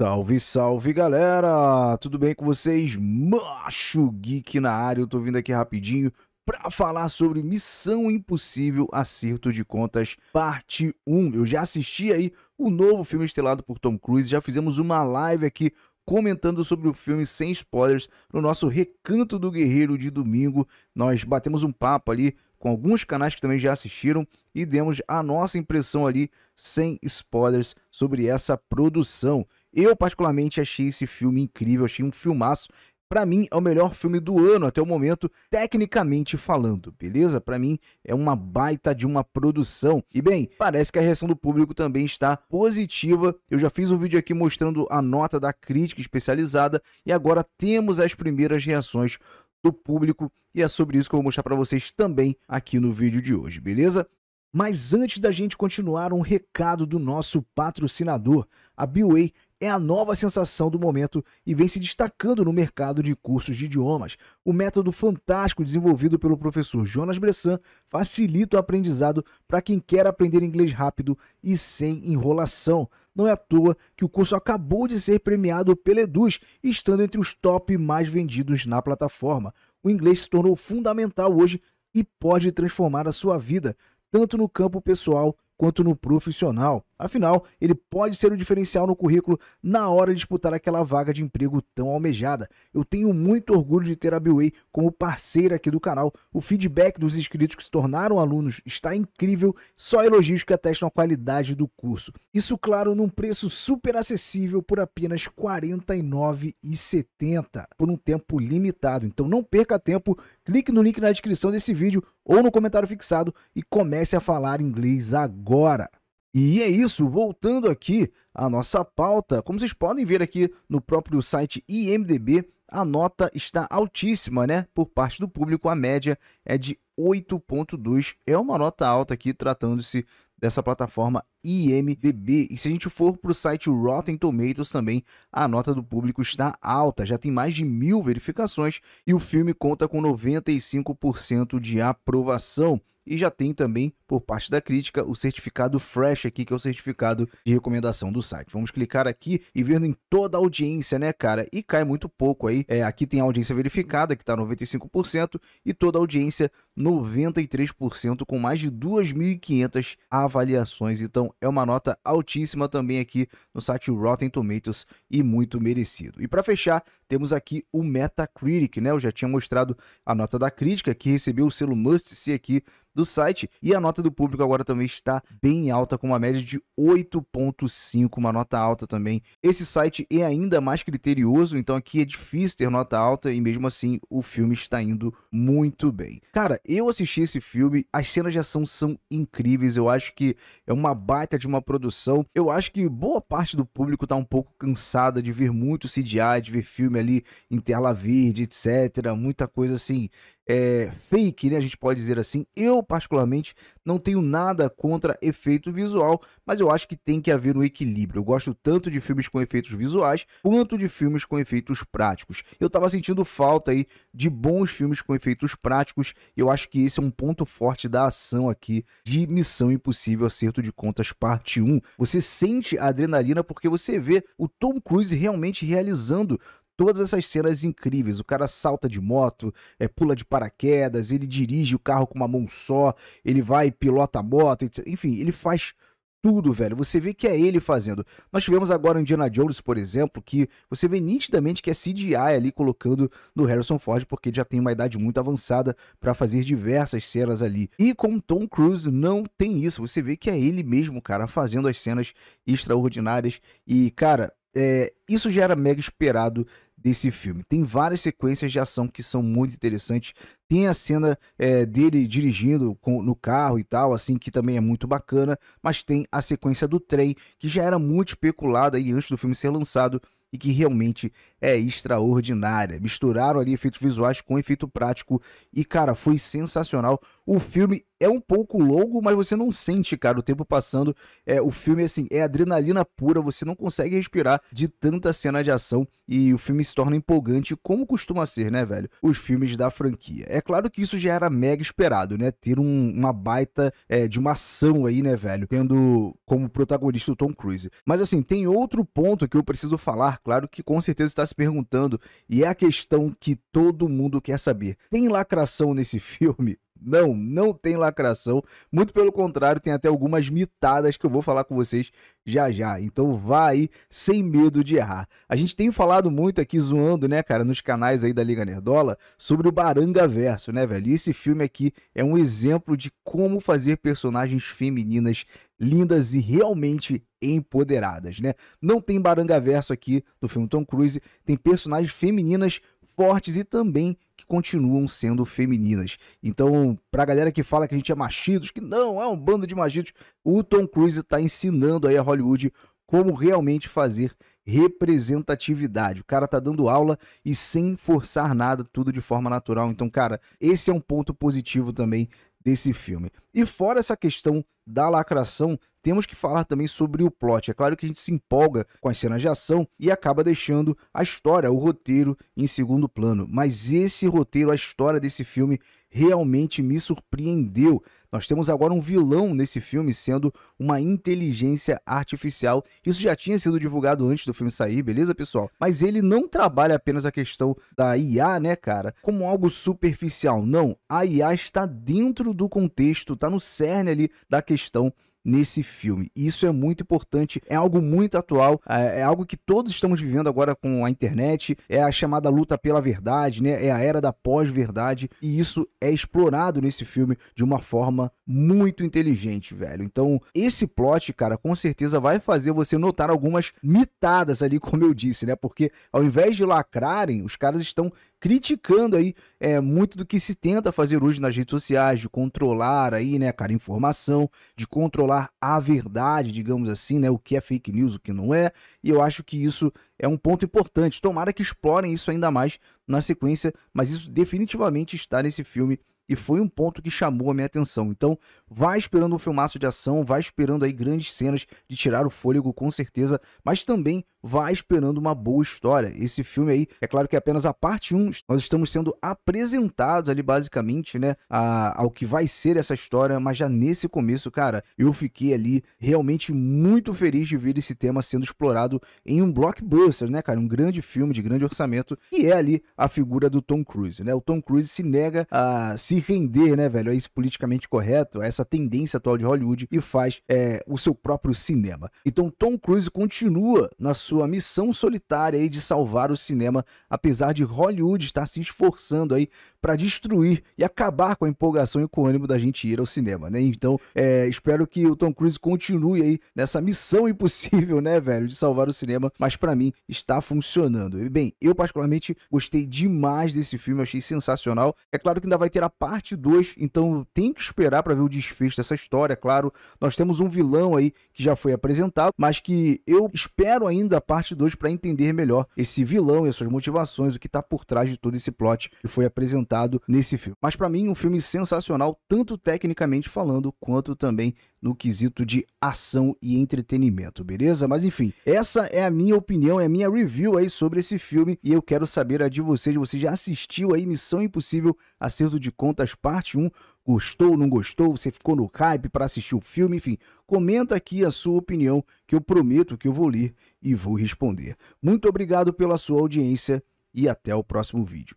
Salve, salve galera! Tudo bem com vocês? Macho Geek na área, eu tô vindo aqui rapidinho para falar sobre Missão Impossível Acerto de Contas Parte 1. Eu já assisti aí o novo filme estrelado por Tom Cruise, já fizemos uma live aqui comentando sobre o filme sem spoilers no nosso Recanto do Guerreiro de domingo. Nós batemos um papo ali com alguns canais que também já assistiram e demos a nossa impressão ali sem spoilers sobre essa produção. Eu, particularmente, achei esse filme incrível, achei um filmaço. Para mim, é o melhor filme do ano até o momento, tecnicamente falando, beleza? Para mim, é uma baita de uma produção. E bem, parece que a reação do público também está positiva. Eu já fiz um vídeo aqui mostrando a nota da crítica especializada e agora temos as primeiras reações do público e é sobre isso que eu vou mostrar para vocês também aqui no vídeo de hoje, beleza? Mas antes da gente continuar, um recado do nosso patrocinador. A Biway é a nova sensação do momento e vem se destacando no mercado de cursos de idiomas. O método fantástico desenvolvido pelo professor Jonas Bressan facilita o aprendizado para quem quer aprender inglês rápido e sem enrolação. Não é à toa que o curso acabou de ser premiado pela Eduz, estando entre os top mais vendidos na plataforma. O inglês se tornou fundamental hoje e pode transformar a sua vida, tanto no campo pessoal quanto no profissional. Afinal, ele pode ser o diferencial no currículo na hora de disputar aquela vaga de emprego tão almejada. Eu tenho muito orgulho de ter a Buway como parceira aqui do canal. O feedback dos inscritos que se tornaram alunos está incrível, só elogios que atestam a qualidade do curso. Isso, claro, num preço super acessível por apenas R$ 49,70 por um tempo limitado. Então não perca tempo, clique no link na descrição desse vídeo ou no comentário fixado e comece a falar inglês agora. E é isso, voltando aqui à nossa pauta, como vocês podem ver aqui no próprio site IMDB, a nota está altíssima, né? Por parte do público, a média é de 8.2. É uma nota alta aqui, tratando-se dessa plataforma IMDB. E se a gente for para o site Rotten Tomatoes também, a nota do público está alta, já tem mais de mil verificações e o filme conta com 95% de aprovação e já tem também, por parte da crítica, o certificado Fresh aqui, que é o certificado de recomendação do site. Vamos clicar aqui e vendo em toda a audiência, né, cara? E cai muito pouco aí. É, aqui tem a audiência verificada, que está 95%, e toda a audiência 93%, com mais de 2.500 avaliações. Então é uma nota altíssima também aqui no site Rotten Tomatoes e muito merecido. E para fechar, temos aqui o Metacritic, né? Eu já tinha mostrado a nota da crítica que recebeu o selo Must See aqui do site. E a nota do público agora também está bem alta, com uma média de 8,5, uma nota alta também. Esse site é ainda mais criterioso, então aqui é difícil ter nota alta e mesmo assim o filme está indo muito bem. Cara, eu assisti esse filme, as cenas de ação são incríveis, eu acho que é uma baita de uma produção. Eu acho que boa parte do público está um pouco cansada de ver muito CGI, de ver filme ali em tela verde, etc, muita coisa assim é, fake, né? A gente pode dizer assim. Eu, particularmente, não tenho nada contra efeito visual, mas eu acho que tem que haver um equilíbrio. Eu gosto tanto de filmes com efeitos visuais quanto de filmes com efeitos práticos. Eu tava sentindo falta aí de bons filmes com efeitos práticos. Eu acho que esse é um ponto forte da ação aqui de Missão Impossível Acerto de Contas Parte 1. Você sente a adrenalina porque você vê o Tom Cruise realmente realizando todas essas cenas incríveis. O cara salta de moto, é, pula de paraquedas, ele dirige o carro com uma mão só, ele vai pilota a moto, etc. enfim, ele faz tudo, velho. Você vê que é ele fazendo. Nós tivemos agora o Indiana Jones, por exemplo, que você vê nitidamente que é CGI ali colocando no Harrison Ford, porque ele já tem uma idade muito avançada para fazer diversas cenas ali. E com Tom Cruise não tem isso. Você vê que é ele mesmo, cara, fazendo as cenas extraordinárias. E, cara, é, isso já era mega esperado desse filme. Tem várias sequências de ação que são muito interessantes. Tem a cena é, dele dirigindo com, no carro e tal, assim, que também é muito bacana. Mas tem a sequência do trem, que já era muito especulada aí antes do filme ser lançado e que realmente é extraordinária. Misturaram ali efeitos visuais com efeito prático e, cara, foi sensacional o filme é um pouco longo, mas você não sente, cara, o tempo passando. É, o filme, assim, é adrenalina pura, você não consegue respirar de tanta cena de ação e o filme se torna empolgante, como costuma ser, né, velho? Os filmes da franquia. É claro que isso já era mega esperado, né? Ter um, uma baita é, de uma ação aí, né, velho? Tendo como protagonista o Tom Cruise. Mas, assim, tem outro ponto que eu preciso falar, claro, que com certeza está se perguntando, e é a questão que todo mundo quer saber. Tem lacração nesse filme? Não, não tem lacração. Muito pelo contrário, tem até algumas mitadas que eu vou falar com vocês já já. Então vai sem medo de errar. A gente tem falado muito aqui zoando, né, cara, nos canais aí da Liga Nerdola sobre o Baranga Verso, né, velho? E esse filme aqui é um exemplo de como fazer personagens femininas lindas e realmente empoderadas, né? Não tem Baranga Verso aqui no filme Tom Cruise, tem personagens femininas fortes e também que continuam sendo femininas. Então, pra galera que fala que a gente é machidos, que não, é um bando de machidos. o Tom Cruise está ensinando aí a Hollywood como realmente fazer representatividade. O cara tá dando aula e sem forçar nada, tudo de forma natural. Então, cara, esse é um ponto positivo também desse filme. E fora essa questão da lacração, temos que falar também sobre o plot. É claro que a gente se empolga com as cenas de ação e acaba deixando a história, o roteiro em segundo plano. Mas esse roteiro, a história desse filme realmente me surpreendeu. Nós temos agora um vilão nesse filme sendo uma inteligência artificial. Isso já tinha sido divulgado antes do filme sair, beleza, pessoal? Mas ele não trabalha apenas a questão da IA, né, cara, como algo superficial. Não, a IA está dentro do contexto, está no cerne ali da questão nesse filme. Isso é muito importante, é algo muito atual, é, é algo que todos estamos vivendo agora com a internet, é a chamada luta pela verdade, né? É a era da pós-verdade e isso é explorado nesse filme de uma forma muito inteligente, velho. Então, esse plot, cara, com certeza vai fazer você notar algumas mitadas ali, como eu disse, né? Porque ao invés de lacrarem, os caras estão criticando aí é, muito do que se tenta fazer hoje nas redes sociais, de controlar aí, né, cara, informação, de controlar a verdade, digamos assim, né, o que é fake news, o que não é, e eu acho que isso é um ponto importante. Tomara que explorem isso ainda mais na sequência, mas isso definitivamente está nesse filme e foi um ponto que chamou a minha atenção. Então, vai esperando um filmaço de ação, vai esperando aí grandes cenas de tirar o fôlego, com certeza, mas também vai esperando uma boa história. Esse filme aí, é claro que é apenas a parte 1, nós estamos sendo apresentados ali basicamente, né, a, ao que vai ser essa história, mas já nesse começo, cara, eu fiquei ali realmente muito feliz de ver esse tema sendo explorado em um blockbuster, né, cara, um grande filme de grande orçamento, e é ali a figura do Tom Cruise, né? O Tom Cruise se nega a se render, né, velho, a é isso politicamente correto, a é essa tendência atual de Hollywood e faz é, o seu próprio cinema. Então Tom Cruise continua na sua missão solitária aí de salvar o cinema, apesar de Hollywood estar se esforçando aí para destruir e acabar com a empolgação e com o ânimo da gente ir ao cinema, né? Então, é, espero que o Tom Cruise continue aí nessa missão impossível, né, velho, de salvar o cinema, mas para mim está funcionando. bem, eu particularmente gostei demais desse filme, achei sensacional. É claro que ainda vai ter a parte 2, então tem que esperar para ver o desfecho dessa história, é claro. Nós temos um vilão aí que já foi apresentado, mas que eu espero ainda a parte 2 para entender melhor esse vilão e as suas motivações, o que tá por trás de todo esse plot que foi apresentado apresentado nesse filme. Mas para mim, um filme sensacional, tanto tecnicamente falando, quanto também no quesito de ação e entretenimento, beleza? Mas enfim, essa é a minha opinião, é a minha review aí sobre esse filme e eu quero saber a de vocês. Você já assistiu aí Missão Impossível Acerto de Contas Parte 1? Gostou, não gostou? Você ficou no hype para assistir o filme? Enfim, comenta aqui a sua opinião que eu prometo que eu vou ler e vou responder. Muito obrigado pela sua audiência e até o próximo vídeo.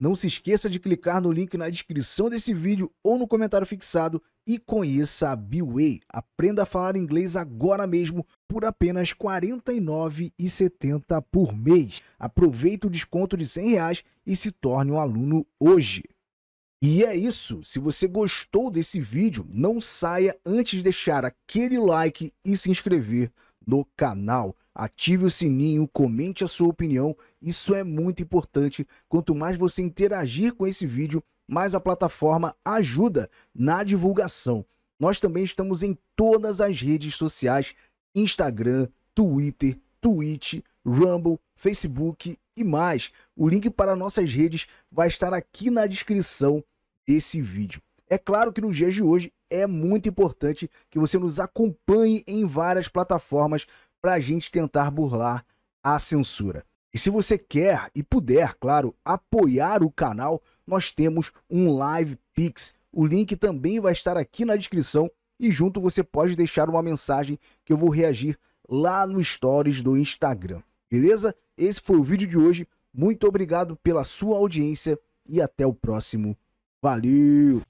Não se esqueça de clicar no link na descrição desse vídeo ou no comentário fixado e conheça a Biway. Aprenda a falar inglês agora mesmo por apenas R$ 49,70 por mês. Aproveite o desconto de R$ reais e se torne um aluno hoje. E é isso. Se você gostou desse vídeo, não saia antes de deixar aquele like e se inscrever no canal ative o sininho, comente a sua opinião. Isso é muito importante. Quanto mais você interagir com esse vídeo, mais a plataforma ajuda na divulgação. Nós também estamos em todas as redes sociais: Instagram, Twitter, Twitch, Rumble, Facebook e mais. O link para nossas redes vai estar aqui na descrição desse vídeo. É claro que nos dias de hoje é muito importante que você nos acompanhe em várias plataformas para a gente tentar burlar a censura. E se você quer e puder, claro, apoiar o canal, nós temos um Live Pix. O link também vai estar aqui na descrição e junto você pode deixar uma mensagem que eu vou reagir lá no stories do Instagram. Beleza? Esse foi o vídeo de hoje. Muito obrigado pela sua audiência e até o próximo. Valeu!